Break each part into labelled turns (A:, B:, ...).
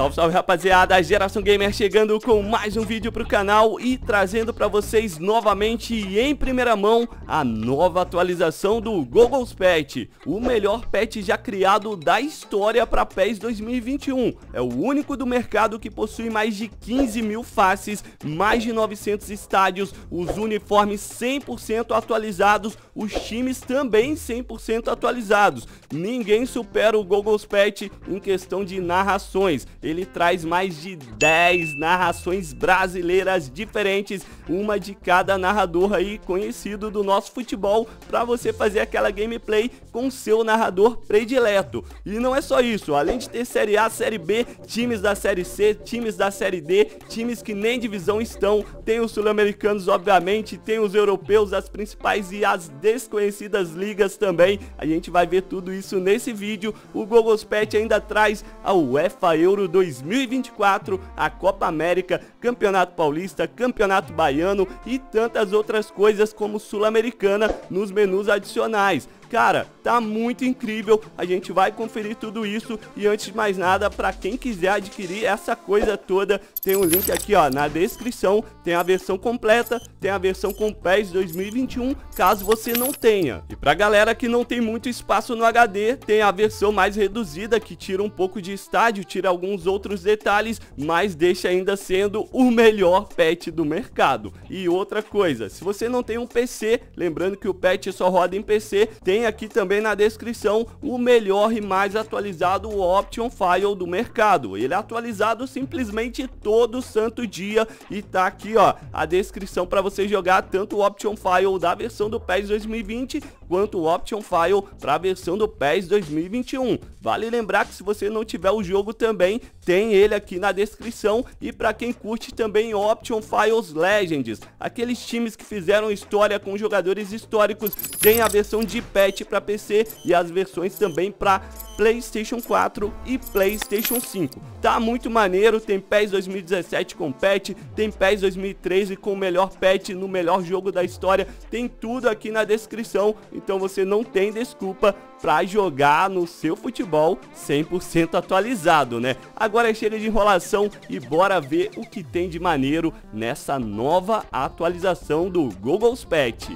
A: Salve, salve rapaziada, a Geração Gamer chegando com mais um vídeo pro canal e trazendo pra vocês novamente em primeira mão a nova atualização do Google's Pet, o melhor pet já criado da história pra PES 2021. É o único do mercado que possui mais de 15 mil faces, mais de 900 estádios, os uniformes 100% atualizados, os times também 100% atualizados ninguém supera o Google's Pet em questão de narrações. Ele traz mais de 10 narrações brasileiras diferentes, uma de cada narrador aí conhecido do nosso futebol, para você fazer aquela gameplay com seu narrador predileto. E não é só isso, além de ter Série A, Série B, times da Série C, times da Série D, times que nem divisão estão, tem os sul-americanos obviamente, tem os europeus, as principais e as desconhecidas ligas também. A gente vai ver tudo isso isso nesse vídeo, o Gogospet ainda traz a UEFA Euro 2024, a Copa América, Campeonato Paulista, Campeonato Baiano e tantas outras coisas como Sul-Americana nos menus adicionais. Cara, tá muito incrível, a gente vai conferir tudo isso e antes de mais nada, pra quem quiser adquirir essa coisa toda, tem o um link aqui ó, na descrição, tem a versão completa, tem a versão com PES 2021, caso você não tenha. E pra galera que não tem muito espaço no HD, tem a versão mais reduzida, que tira um pouco de estádio, tira alguns outros detalhes, mas deixa ainda sendo o melhor patch do mercado. E outra coisa, se você não tem um PC, lembrando que o patch só roda em PC, tem tem aqui também na descrição o melhor e mais atualizado Option File do mercado. Ele é atualizado simplesmente todo santo dia e tá aqui ó, a descrição para você jogar tanto o Option File da versão do PES 2020 quanto o Option File para a versão do PES 2021. Vale lembrar que se você não tiver o jogo também, tem ele aqui na descrição e para quem curte também Option Files Legends, aqueles times que fizeram história com jogadores históricos, tem a versão de patch para PC e as versões também para Playstation 4 e Playstation 5. Tá muito maneiro, tem PES 2017 com patch, tem PES 2013 com o melhor patch no melhor jogo da história, tem tudo aqui na descrição, então você não tem desculpa para jogar no seu futebol 100% atualizado, né? Agora é chega de enrolação e bora ver o que tem de maneiro nessa nova atualização do Google's Patch.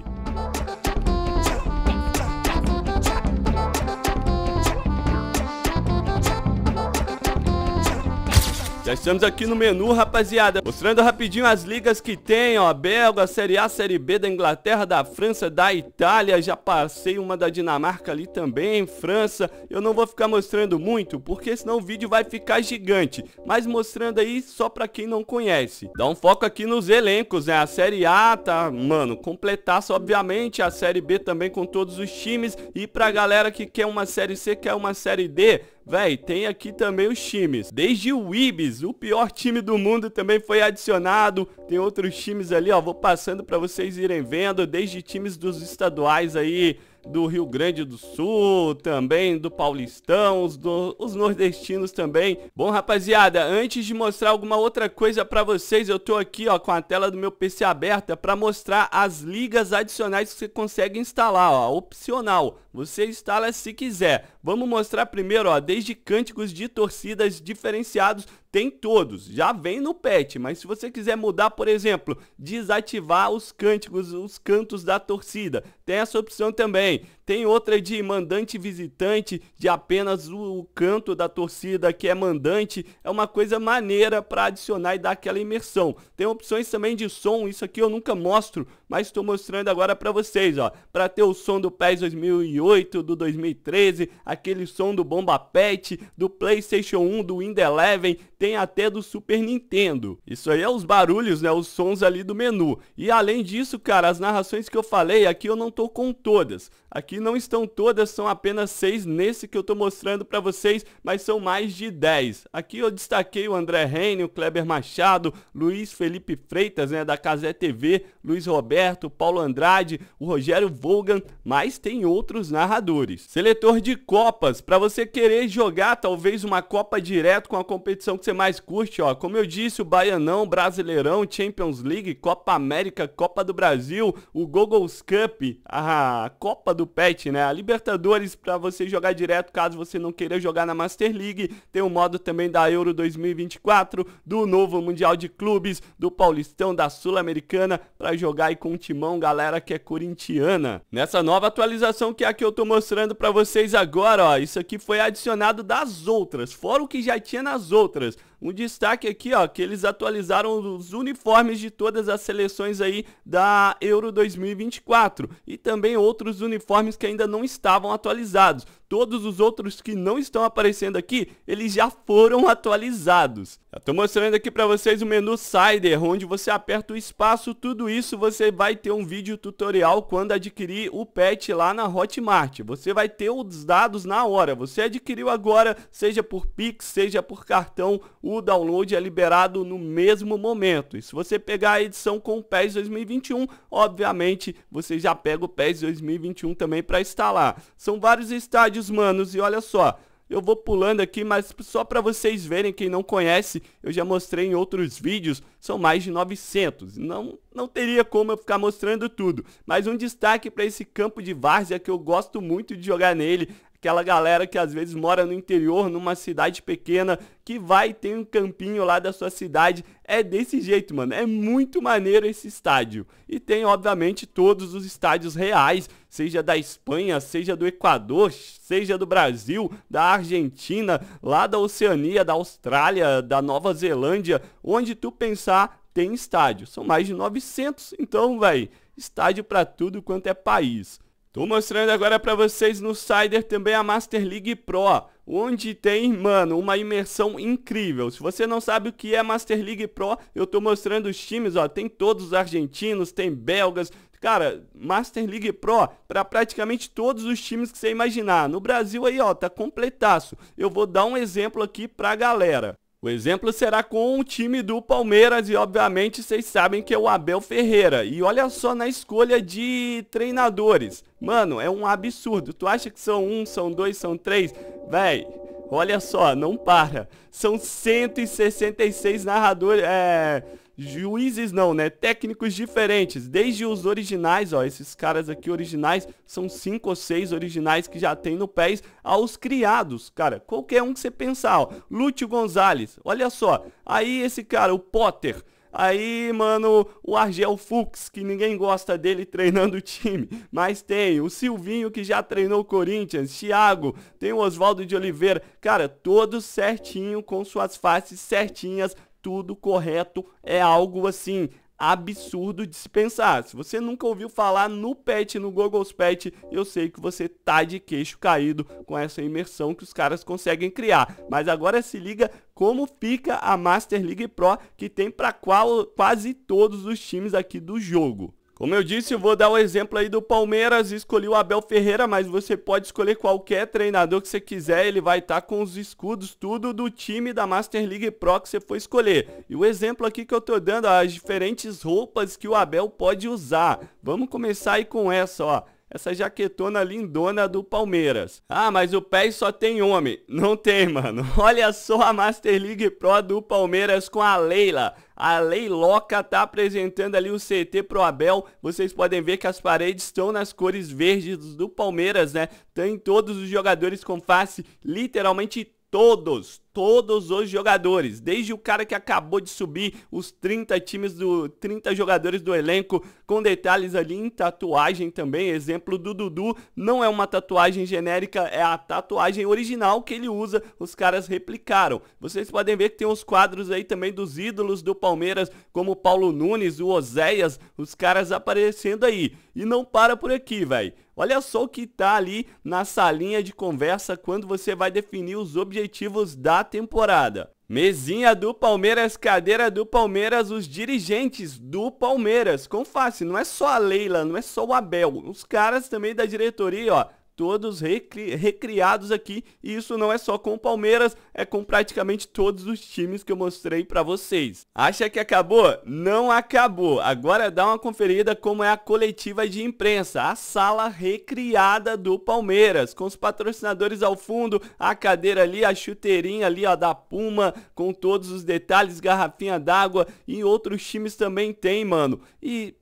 A: estamos aqui no menu, rapaziada, mostrando rapidinho as ligas que tem, ó, belga, Série A, Série B da Inglaterra, da França, da Itália, já passei uma da Dinamarca ali também, França, eu não vou ficar mostrando muito, porque senão o vídeo vai ficar gigante, mas mostrando aí só pra quem não conhece. Dá um foco aqui nos elencos, né, a Série A tá, mano, completaço, obviamente, a Série B também com todos os times, e pra galera que quer uma Série C, quer uma Série D, Véi, tem aqui também os times. Desde o Ibis, o pior time do mundo, também foi adicionado. Tem outros times ali, ó. Vou passando pra vocês irem vendo. Desde times dos estaduais aí do Rio Grande do Sul, também do Paulistão, os, do, os nordestinos também. Bom, rapaziada, antes de mostrar alguma outra coisa para vocês, eu tô aqui, ó, com a tela do meu PC aberta para mostrar as ligas adicionais que você consegue instalar, ó, opcional. Você instala se quiser. Vamos mostrar primeiro, ó, desde cânticos de torcidas diferenciados tem todos, já vem no patch, mas se você quiser mudar, por exemplo, desativar os cânticos, os cantos da torcida, tem essa opção também. Tem outra de mandante visitante, de apenas o, o canto da torcida que é mandante, é uma coisa maneira para adicionar e dar aquela imersão. Tem opções também de som, isso aqui eu nunca mostro, mas estou mostrando agora para vocês, ó, para ter o som do PES 2008, do 2013, aquele som do Bomba Pet, do PlayStation 1, do Wind Eleven, tem até do Super Nintendo. Isso aí é os barulhos, né, os sons ali do menu. E além disso, cara, as narrações que eu falei aqui eu não tô com todas, Aqui não estão todas, são apenas seis nesse que eu estou mostrando para vocês, mas são mais de 10. Aqui eu destaquei o André Reine, o Kleber Machado, Luiz Felipe Freitas, né, da Casé TV, Luiz Roberto, Paulo Andrade, o Rogério Volgan, mas tem outros narradores. Seletor de Copas, para você querer jogar talvez uma Copa direto com a competição que você mais curte, ó. Como eu disse, o Baianão, Brasileirão, Champions League, Copa América, Copa do Brasil, o Google's Cup, a Copa do do patch, né? A Libertadores para você jogar direto, caso você não queira jogar na Master League. Tem o modo também da Euro 2024, do novo Mundial de Clubes, do Paulistão, da Sul-Americana, para jogar aí com o timão, galera que é corintiana. Nessa nova atualização que é a que eu tô mostrando para vocês agora, ó, isso aqui foi adicionado das outras, fora o que já tinha nas outras. Um destaque aqui, ó, que eles atualizaram os uniformes de todas as seleções aí da Euro 2024 e também outros uniformes que ainda não estavam atualizados todos os outros que não estão aparecendo aqui, eles já foram atualizados. Estou mostrando aqui para vocês o menu Sider, onde você aperta o espaço, tudo isso você vai ter um vídeo tutorial quando adquirir o pet lá na Hotmart. Você vai ter os dados na hora, você adquiriu agora, seja por Pix, seja por cartão, o download é liberado no mesmo momento. E se você pegar a edição com o PES 2021, obviamente você já pega o PES 2021 também para instalar. São vários estádios vídeos, manos. E olha só, eu vou pulando aqui, mas só para vocês verem, quem não conhece, eu já mostrei em outros vídeos, são mais de 900. Não, não teria como eu ficar mostrando tudo, mas um destaque para esse campo de várzea que eu gosto muito de jogar nele aquela galera que às vezes mora no interior, numa cidade pequena, que vai ter um campinho lá da sua cidade. É desse jeito, mano. É muito maneiro esse estádio. E tem, obviamente, todos os estádios reais, seja da Espanha, seja do Equador, seja do Brasil, da Argentina, lá da Oceania, da Austrália, da Nova Zelândia, onde tu pensar tem estádio. São mais de 900, então, vai estádio para tudo quanto é país. Tô mostrando agora para vocês no Cider também a Master League Pro, onde tem, mano, uma imersão incrível. Se você não sabe o que é Master League Pro, eu tô mostrando os times, ó, tem todos os argentinos, tem belgas, Cara, Master League Pro para praticamente todos os times que você imaginar. No Brasil aí, ó, tá completaço. Eu vou dar um exemplo aqui pra galera. O exemplo será com o time do Palmeiras e obviamente vocês sabem que é o Abel Ferreira. E olha só na escolha de treinadores. Mano, é um absurdo. Tu acha que são um, são dois, são três? Véi, olha só, não para. São 166 narradores, é juízes não, né? Técnicos diferentes. Desde os originais, ó, esses caras aqui originais, são cinco ou seis originais que já tem no PES, aos criados, cara. Qualquer um que você pensar, ó. Lúcio Gonzalez, olha só. Aí esse cara, o Potter. Aí, mano, o Argel Fux, que ninguém gosta dele treinando o time. Mas tem o Silvinho, que já treinou o Corinthians. Thiago, tem o Oswaldo de Oliveira. Cara, todos certinho, com suas faces certinhas tudo correto é algo assim absurdo de se pensar. Se você nunca ouviu falar no PET, no Google's PET, eu sei que você tá de queixo caído com essa imersão que os caras conseguem criar. Mas agora se liga como fica a Master League Pro que tem para quase todos os times aqui do jogo. Como eu disse, eu vou dar o exemplo aí do Palmeiras, escolhi o Abel Ferreira, mas você pode escolher qualquer treinador que você quiser, ele vai estar tá com os escudos tudo do time da Master League Pro que você for escolher. E o exemplo aqui que eu tô dando, as diferentes roupas que o Abel pode usar. Vamos começar aí com essa, ó essa jaquetona lindona do Palmeiras. Ah, mas o pé só tem homem. Não tem, mano. Olha só a Master League Pro do Palmeiras com a Leila. A Leiloca tá apresentando ali o CT Pro Abel. Vocês podem ver que as paredes estão nas cores verdes do Palmeiras, né? Tem tá todos os jogadores com face, literalmente todos, todos os jogadores, desde o cara que acabou de subir, os 30 times do 30 jogadores do elenco, com detalhes ali em tatuagem também, exemplo do Dudu, não é uma tatuagem genérica, é a tatuagem original que ele usa, os caras replicaram. Vocês podem ver que tem os quadros aí também dos ídolos do Palmeiras, como Paulo Nunes, o Oséias, os caras aparecendo aí. E não para por aqui, velho. Olha só o que tá ali na salinha de conversa quando você vai definir os objetivos da temporada. Mesinha do Palmeiras, cadeira do Palmeiras, os dirigentes do Palmeiras. Confesse, não é só a Leila, não é só o Abel. Os caras também da diretoria, ó, todos recri recriados aqui. E isso não é só com o Palmeiras, é com praticamente todos os times que eu mostrei para vocês. Acha que acabou? Não acabou. Agora dá uma conferida como é a coletiva de imprensa, a sala recriada do Palmeiras, com os patrocinadores ao fundo, a cadeira ali, a chuteirinha ali, ó, da Puma, com todos os detalhes, garrafinha d'água e outros times também tem, mano. E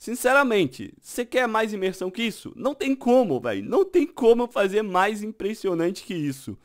A: Sinceramente, você quer mais imersão que isso? Não tem como, velho. Não tem como fazer mais impressionante que isso.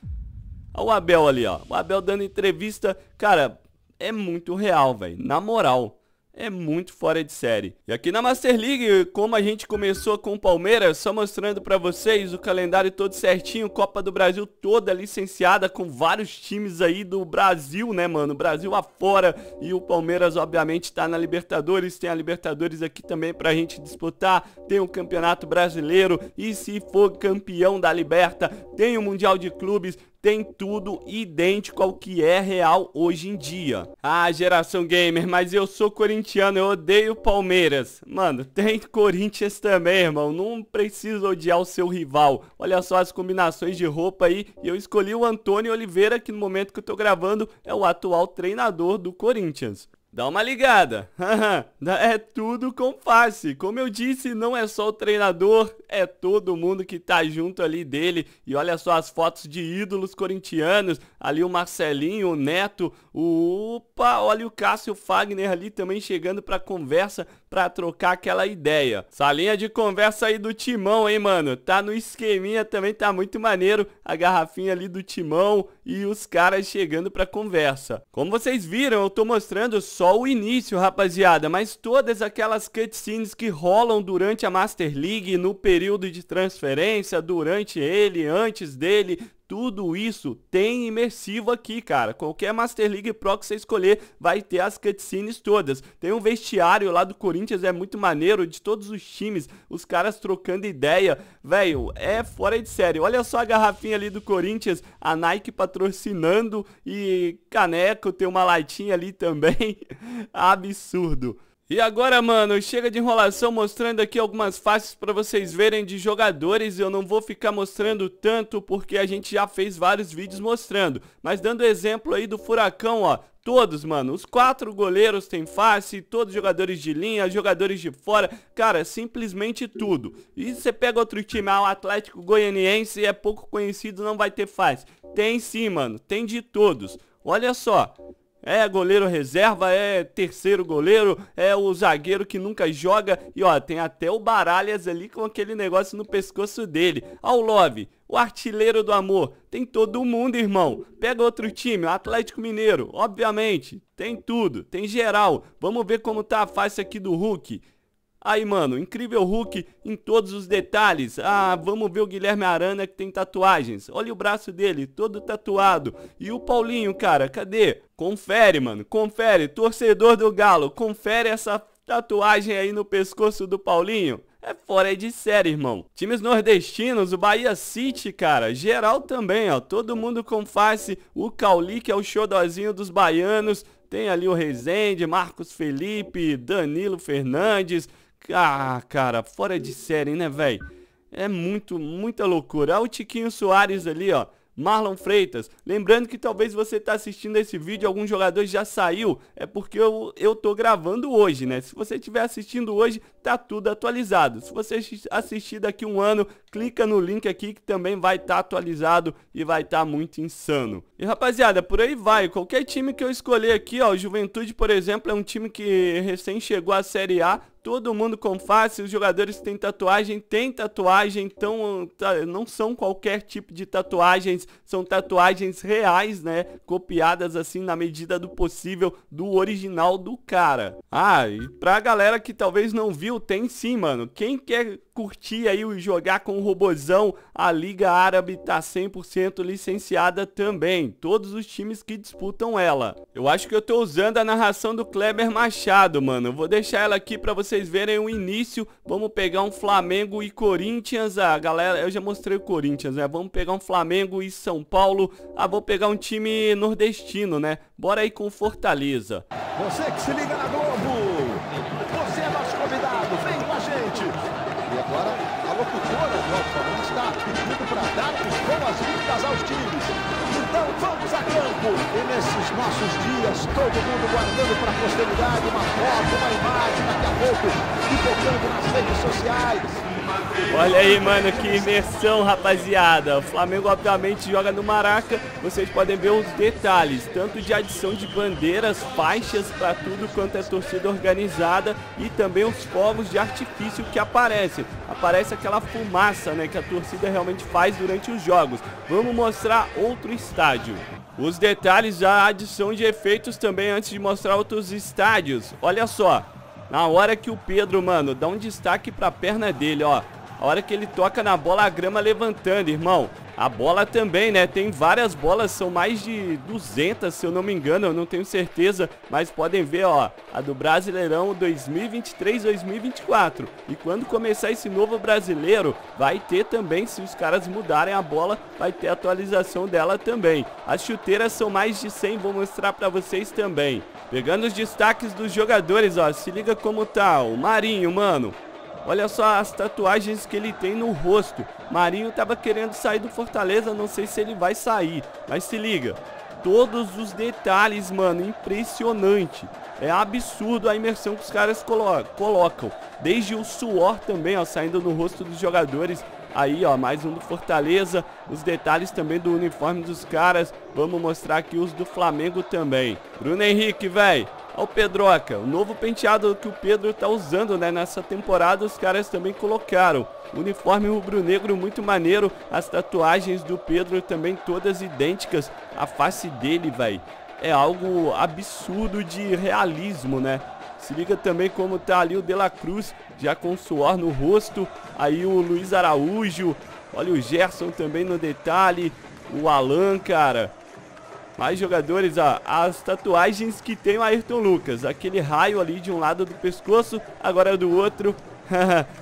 A: Olha o Abel ali, ó. O Abel dando entrevista. Cara, é muito real, velho. Na moral é muito fora de série. E aqui na Master League, como a gente começou com o Palmeiras, só mostrando para vocês o calendário todo certinho, Copa do Brasil toda licenciada com vários times aí do Brasil, né, mano? Brasil afora e o Palmeiras obviamente tá na Libertadores, tem a Libertadores aqui também pra gente disputar, tem o Campeonato Brasileiro e se for campeão da Liberta, tem o Mundial de Clubes, tem tudo idêntico ao que é real hoje em dia. Ah, geração gamer, mas eu sou corintiano, eu odeio Palmeiras. Mano, tem Corinthians também, irmão. Não precisa odiar o seu rival. Olha só as combinações de roupa aí. E eu escolhi o Antônio Oliveira, que no momento que eu tô gravando é o atual treinador do Corinthians. Dá uma ligada. é tudo com face. Como eu disse, não é só o treinador, é todo mundo que tá junto ali dele. E olha só as fotos de ídolos corintianos. Ali o Marcelinho, o Neto, o... Opa, olha o Cássio Fagner ali também chegando pra conversa pra trocar aquela ideia. Salinha de conversa aí do Timão, hein, mano? Tá no esqueminha também, tá muito maneiro. A garrafinha ali do Timão e os caras chegando pra conversa. Como vocês viram, eu tô mostrando só o início, rapaziada, mas todas aquelas cutscenes que rolam durante a Master League, no período de transferência, durante ele, antes dele, tudo isso tem imersivo aqui, cara. Qualquer Master League Pro que você escolher vai ter as cutscenes todas. Tem um vestiário lá do Corinthians, é muito maneiro, de todos os times, os caras trocando ideia. Velho, é fora de série. Olha só a garrafinha ali do Corinthians, a Nike patrocinando e caneco, tem uma latinha ali também. Absurdo. E agora, mano, chega de enrolação mostrando aqui algumas faces para vocês verem de jogadores. Eu não vou ficar mostrando tanto porque a gente já fez vários vídeos mostrando. Mas dando exemplo aí do Furacão, ó. Todos, mano, os quatro goleiros têm face, todos jogadores de linha, jogadores de fora, cara, simplesmente tudo. E você pega outro time, ah, o Atlético Goianiense é pouco conhecido, não vai ter face. Tem sim, mano, tem de todos. Olha só, é goleiro reserva, é terceiro goleiro, é o zagueiro que nunca joga. E ó, tem até o Baralhas ali com aquele negócio no pescoço dele. Ó, o Love, o artilheiro do amor. Tem todo mundo, irmão. Pega outro time, o Atlético Mineiro, obviamente. Tem tudo, tem geral. Vamos ver como tá a face aqui do Hulk. Aí, mano, incrível Hulk em todos os detalhes. Ah, vamos ver o Guilherme Arana que tem tatuagens. Olha o braço dele, todo tatuado. E o Paulinho, cara, cadê? Confere, mano, confere. Torcedor do Galo, confere essa tatuagem aí no pescoço do Paulinho. É fora de série, irmão. Times nordestinos, o Bahia City, cara. Geral também, ó. Todo mundo com face. O Cauli, que é o xodozinho dos baianos. Tem ali o Rezende, Marcos Felipe, Danilo Fernandes. Ah, cara, fora de série, né, velho? É muito, muita loucura. Olha o Tiquinho Soares ali, ó. Marlon Freitas. Lembrando que talvez você está assistindo esse vídeo, algum jogador já saiu, é porque eu, estou gravando hoje, né? Se você estiver assistindo hoje, tá tudo atualizado. Se você assistir daqui um ano, clica no link aqui que também vai estar tá atualizado e vai estar tá muito insano. E rapaziada, por aí vai, qualquer time que eu escolher aqui, ó, Juventude, por exemplo, é um time que recém chegou à Série A, todo mundo com face, os jogadores têm tatuagem, tem tatuagem, então não são qualquer tipo de tatuagens, são tatuagens reais, né? Copiadas assim na medida do possível do original do cara. Ah, e pra galera que talvez não viu, tem sim, mano. Quem quer curtir aí o Jogar com o Robozão, a Liga Árabe está 100% licenciada também, todos os times que disputam ela. Eu acho que eu estou usando a narração do Kleber Machado, mano, eu vou deixar ela aqui para vocês verem o início, vamos pegar um Flamengo e Corinthians, ah, galera, eu já mostrei o Corinthians, né, vamos pegar um Flamengo e São Paulo, ah, vou pegar um time nordestino, né, bora aí com Fortaleza. Você que se liga na Globo. tempo e nesses nossos dias, todo mundo guardando para a posteridade uma foto, uma imagem, daqui a pouco, pipocando nas redes sociais. Olha aí, mano, que imersão, rapaziada. O Flamengo, obviamente, joga no Maraca. Vocês podem ver os detalhes, tanto de adição de bandeiras, faixas para tudo quanto é torcida organizada e também os fogos de artifício que aparecem. Aparece aquela fumaça, né, que a torcida realmente faz durante os jogos. Vamos mostrar outro estádio. Os detalhes da adição de efeitos também antes de mostrar outros estádios. Olha só, na hora que o Pedro, mano, dá um destaque pra perna dele, ó. A hora que ele toca na bola, a grama levantando, irmão. A bola também, né? Tem várias bolas, são mais de 200, se eu não me engano, eu não tenho certeza. Mas podem ver, ó, a do Brasileirão 2023-2024. E quando começar esse novo brasileiro, vai ter também, se os caras mudarem a bola, vai ter atualização dela também. As chuteiras são mais de 100, vou mostrar pra vocês também. Pegando os destaques dos jogadores, ó, se liga como tá. O Marinho, mano, Olha só as tatuagens que ele tem no rosto. Marinho estava querendo sair do Fortaleza, não sei se ele vai sair. Mas se liga, todos os detalhes, mano, impressionante. É absurdo a imersão que os caras colo colocam. Desde o suor também, ó, saindo no rosto dos jogadores. Aí, ó, mais um do Fortaleza. Os detalhes também do uniforme dos caras. Vamos mostrar aqui os do Flamengo também. Bruno Henrique, velho. Olha o Pedroca, o novo penteado que o Pedro tá usando, né? Nessa temporada os caras também colocaram. Uniforme rubro-negro muito maneiro. As tatuagens do Pedro também todas idênticas. A face dele, velho, é algo absurdo de realismo, né? Se liga também como tá ali o De La Cruz, já com suor no rosto. Aí o Luiz Araújo, olha o Gerson também no detalhe. O Alan, cara mais jogadores, ó, as tatuagens que tem o Ayrton Lucas. Aquele raio ali de um lado do pescoço, agora é do outro,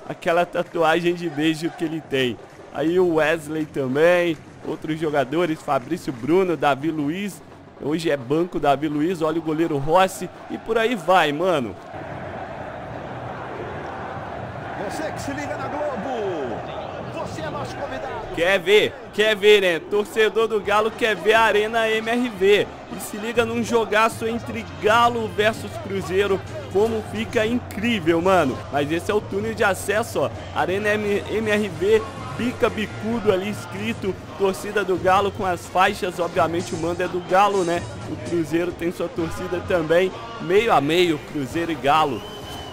A: aquela tatuagem de beijo que ele tem. Aí o Wesley também, outros jogadores, Fabrício Bruno, Davi Luiz, hoje é banco Davi Luiz, olha o goleiro Rossi e por aí vai, mano. Você que se liga na Globo, você é nosso convidado. Quer ver? Quer ver, né? Torcedor do Galo quer ver a Arena MRV. E se liga num jogaço entre Galo versus Cruzeiro. Como fica incrível, mano. Mas esse é o túnel de acesso, ó. Arena M MRV bica bicudo ali escrito, torcida do Galo com as faixas, obviamente o mando é do Galo, né? O Cruzeiro tem sua torcida também, meio a meio, Cruzeiro e Galo.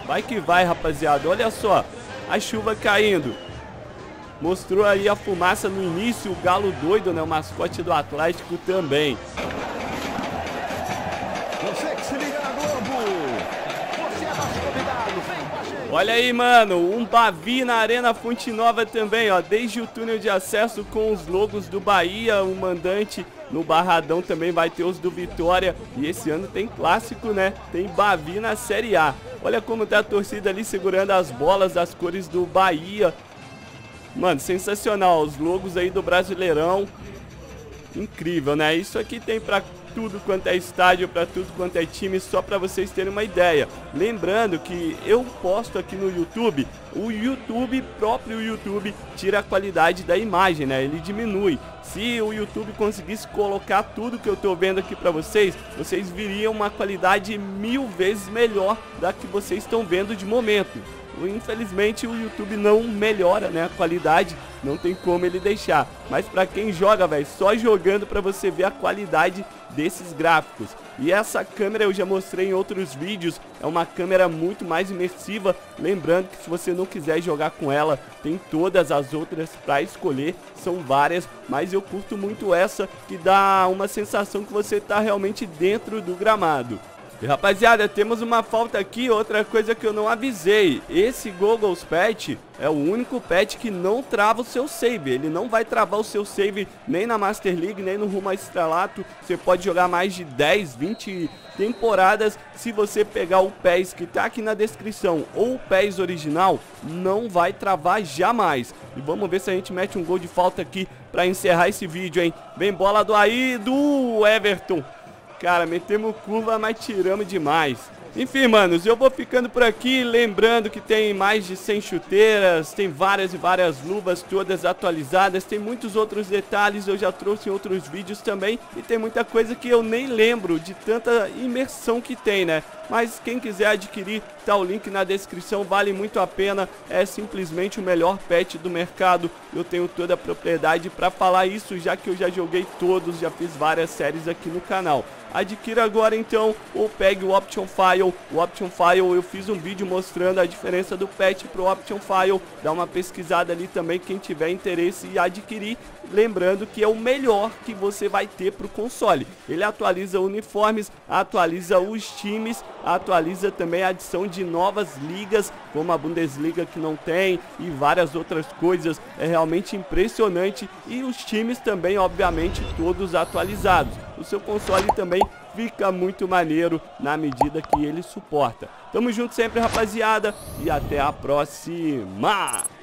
A: Vai que vai, rapaziada. Olha só, a chuva caindo. Mostrou ali a fumaça no início, o Galo doido, né? O mascote do Atlético também. Olha aí, mano, um Bavi na Arena Fonte Nova também, ó. Desde o túnel de acesso com os logos do Bahia, o mandante no Barradão também vai ter os do Vitória. E esse ano tem clássico, né? Tem Bavi na Série A. Olha como tá a torcida ali segurando as bolas das cores do Bahia. Mano, sensacional. Os logos aí do Brasileirão. Incrível, né? Isso aqui tem pra tudo quanto é estádio, para tudo quanto é time, só para vocês terem uma ideia. Lembrando que eu posto aqui no YouTube, o YouTube, próprio YouTube, tira a qualidade da imagem, né? Ele diminui. Se o YouTube conseguisse colocar tudo que eu estou vendo aqui para vocês, vocês viriam uma qualidade mil vezes melhor da que vocês estão vendo de momento. Infelizmente o YouTube não melhora, né, a qualidade, não tem como ele deixar. Mas para quem joga, velho, só jogando para você ver a qualidade desses gráficos. E essa câmera eu já mostrei em outros vídeos, é uma câmera muito mais imersiva, lembrando que se você não quiser jogar com ela, tem todas as outras para escolher, são várias, mas eu curto muito essa que dá uma sensação que você está realmente dentro do gramado. E rapaziada, temos uma falta aqui, outra coisa que eu não avisei. Esse Google's Pet é o único pet que não trava o seu save. Ele não vai travar o seu save nem na Master League, nem no rumo a estrelato. Você pode jogar mais de 10, 20 temporadas se você pegar o PES que tá aqui na descrição ou o PES original, não vai travar jamais. E vamos ver se a gente mete um gol de falta aqui para encerrar esse vídeo, hein? Vem bola do aí do Everton. Cara, metemos curva, mas tiramos demais. Enfim, manos, eu vou ficando por aqui, lembrando que tem mais de 100 chuteiras, tem várias e várias luvas todas atualizadas, tem muitos outros detalhes, eu já trouxe em outros vídeos também, e tem muita coisa que eu nem lembro de tanta imersão que tem, né? Mas quem quiser adquirir, tá o link na descrição, vale muito a pena, é simplesmente o melhor pet do mercado, eu tenho toda a propriedade para falar isso, já que eu já joguei todos, já fiz várias séries aqui no canal. Adquira agora então ou pegue o Option File. O Option File eu fiz um vídeo mostrando a diferença do patch pro Option File. Dá uma pesquisada ali também quem tiver interesse e adquirir. Lembrando que é o melhor que você vai ter pro console. Ele atualiza uniformes, atualiza os times, atualiza também a adição de novas ligas, como a Bundesliga que não tem e várias outras coisas. É realmente impressionante e os times também, obviamente, todos atualizados. O seu console também fica muito maneiro na medida que ele suporta. Tamo junto sempre, rapaziada, e até a próxima!